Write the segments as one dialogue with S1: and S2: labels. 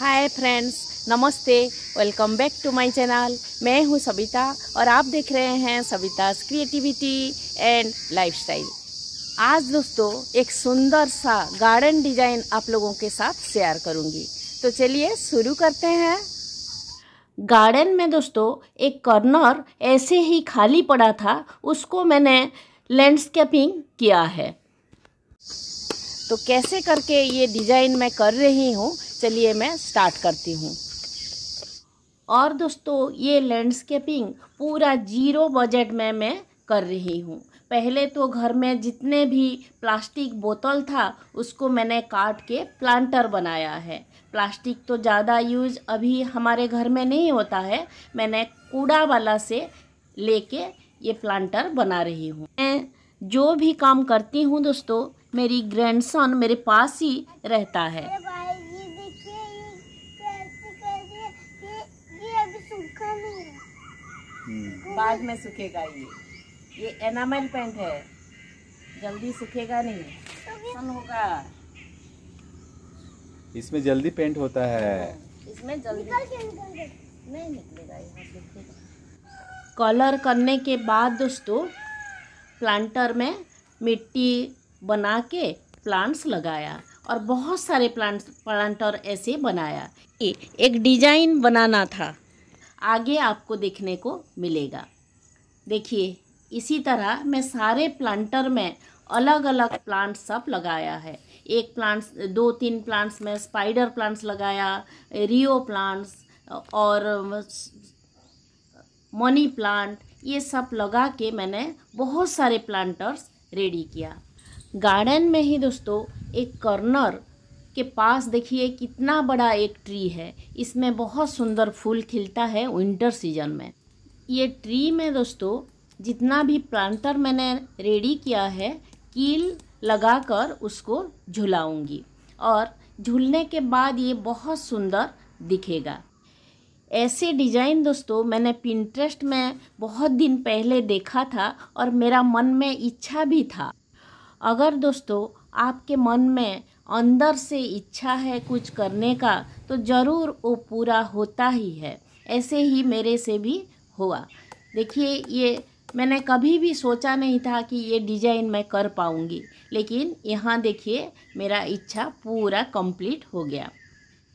S1: हाय friends नमस्ते welcome back to my channel मैं हूं सविता और आप देख रहे हैं सविताज क्रिएटिविटी एंड लाइफस्टाइल आज दोस्तों एक सुंदर सा गार्डन डिजाइन आप लोगों के साथ शेयर करूंगी तो चलिए शुरू करते हैं गार्डन में दोस्तों एक कॉर्नर ऐसे ही खाली पड़ा था उसको मैंने लैंडस्केपिंग किया है तो कैसे करके ये डिज़ाइन मैं कर रही हूँ चलिए मैं स्टार्ट करती हूँ और दोस्तों ये लैंडस्केपिंग पूरा जीरो बजट में मैं कर रही हूँ पहले तो घर में जितने भी प्लास्टिक बोतल था उसको मैंने काट के प्लांटर बनाया है प्लास्टिक तो ज़्यादा यूज अभी हमारे घर में नहीं होता है मैंने कूड़ा वाला से लेके ये प्लांटर बना रही हूँ मैं जो भी काम करती हूँ दोस्तों मेरी ग्रैंडसन मेरे पास ही रहता है बाद में सूखेगा ये ये एनामल पेंट है जल्दी सूखेगा नहीं होगा इसमें जल्दी पेंट होता है हाँ, इसमें जल्दी नहीं निकलेगा कलर करने के बाद दोस्तों प्लांटर में मिट्टी बना के प्लांट्स लगाया और बहुत सारे प्लांट्स प्लांटर ऐसे बनाया एक डिजाइन बनाना था आगे आपको देखने को मिलेगा देखिए इसी तरह मैं सारे प्लांटर में अलग अलग प्लांट्स सब लगाया है एक प्लांट्स दो तीन प्लांट्स में स्पाइडर प्लांट्स लगाया रियो प्लांट्स और मनी प्लांट ये सब लगा के मैंने बहुत सारे प्लांटर्स रेडी किया गार्डन में ही दोस्तों एक कॉर्नर के पास देखिए कितना बड़ा एक ट्री है इसमें बहुत सुंदर फूल खिलता है विंटर सीजन में ये ट्री में दोस्तों जितना भी प्लांटर मैंने रेडी किया है कील लगाकर उसको झुलाऊंगी और झूलने के बाद ये बहुत सुंदर दिखेगा ऐसे डिज़ाइन दोस्तों मैंने पिंट्रेस्ट में बहुत दिन पहले देखा था और मेरा मन में इच्छा भी था अगर दोस्तों आपके मन में अंदर से इच्छा है कुछ करने का तो ज़रूर वो पूरा होता ही है ऐसे ही मेरे से भी हुआ देखिए ये मैंने कभी भी सोचा नहीं था कि ये डिजाइन मैं कर पाऊँगी लेकिन यहाँ देखिए मेरा इच्छा पूरा कंप्लीट हो गया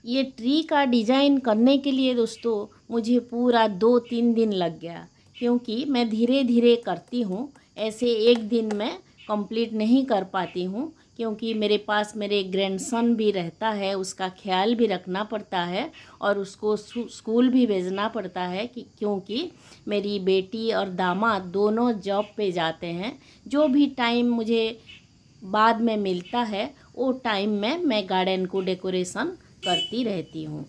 S1: ये ट्री का डिज़ाइन करने के लिए दोस्तों मुझे पूरा दो तीन दिन लग गया क्योंकि मैं धीरे धीरे करती हूँ ऐसे एक दिन में कंप्लीट नहीं कर पाती हूँ क्योंकि मेरे पास मेरे ग्रैंडसन भी रहता है उसका ख्याल भी रखना पड़ता है और उसको स्कूल भी भेजना पड़ता है कि क्योंकि मेरी बेटी और दामाद दोनों जॉब पे जाते हैं जो भी टाइम मुझे बाद में मिलता है वो टाइम में मैं गार्डन को डेकोरेशन करती रहती हूँ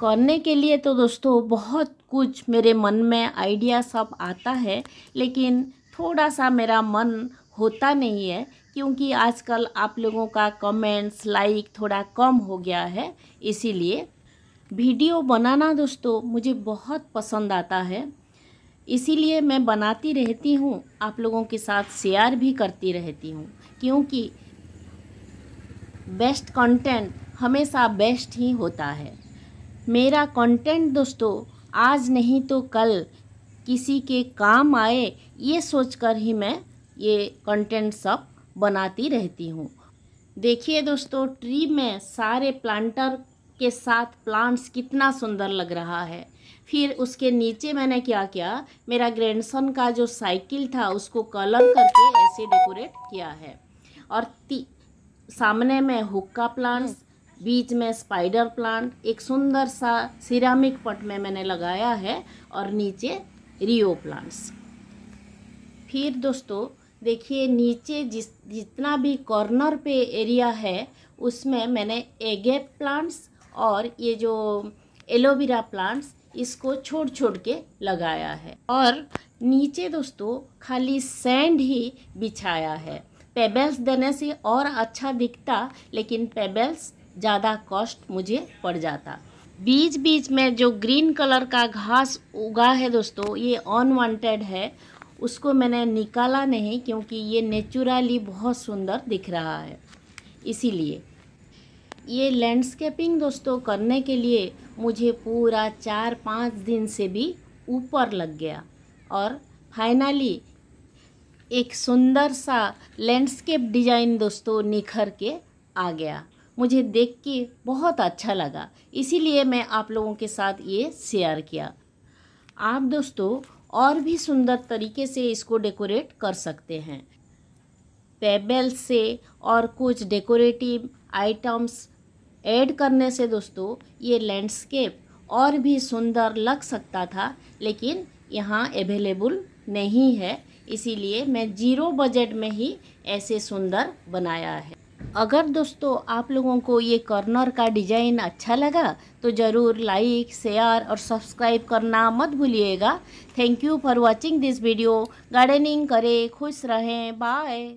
S1: करने के लिए तो दोस्तों बहुत कुछ मेरे मन में आइडिया सब आता है लेकिन थोड़ा सा मेरा मन होता नहीं है क्योंकि आजकल आप लोगों का कमेंट्स लाइक थोड़ा कम हो गया है इसीलिए वीडियो बनाना दोस्तों मुझे बहुत पसंद आता है इसीलिए मैं बनाती रहती हूँ आप लोगों के साथ शेयर भी करती रहती हूँ क्योंकि बेस्ट कंटेंट हमेशा बेस्ट ही होता है मेरा कंटेंट दोस्तों आज नहीं तो कल किसी के काम आए ये सोचकर ही मैं ये कंटेंट सब बनाती रहती हूँ देखिए दोस्तों ट्री में सारे प्लांटर के साथ प्लांट्स कितना सुंदर लग रहा है फिर उसके नीचे मैंने क्या किया मेरा ग्रैंडसन का जो साइकिल था उसको कलर करके ऐसे डेकोरेट किया है और सामने में हुक्का प्लांट्स बीच में स्पाइडर प्लांट एक सुंदर सा सिरामिक पट में मैंने लगाया है और नीचे रियो प्लांट्स फिर दोस्तों देखिए नीचे जिस जितना भी कॉर्नर पे एरिया है उसमें मैंने एगे प्लांट्स और ये जो एलोवेरा प्लांट्स इसको छोड़ छोड़ के लगाया है और नीचे दोस्तों खाली सैंड ही बिछाया है पेबल्स देने से और अच्छा दिखता लेकिन पेबल्स ज़्यादा कॉस्ट मुझे पड़ जाता बीच बीच में जो ग्रीन कलर का घास उगा है दोस्तों ये अनवांटेड है उसको मैंने निकाला नहीं क्योंकि ये नेचुरली बहुत सुंदर दिख रहा है इसीलिए ये लैंडस्केपिंग दोस्तों करने के लिए मुझे पूरा चार पाँच दिन से भी ऊपर लग गया और फाइनली एक सुंदर सा लैंडस्केप डिज़ाइन दोस्तों निखर के आ गया मुझे देख के बहुत अच्छा लगा इसीलिए मैं आप लोगों के साथ ये शेयर किया आप दोस्तों और भी सुंदर तरीके से इसको डेकोरेट कर सकते हैं पेबल से और कुछ डेकोरेटिव आइटम्स ऐड करने से दोस्तों ये लैंडस्केप और भी सुंदर लग सकता था लेकिन यहाँ अवेलेबल नहीं है इसीलिए मैं ज़ीरो बजट में ही ऐसे सुंदर बनाया है अगर दोस्तों आप लोगों को ये कॉर्नर का डिज़ाइन अच्छा लगा तो ज़रूर लाइक शेयर और सब्सक्राइब करना मत भूलिएगा thank you for watching this video gardening करें खुश रहें बाय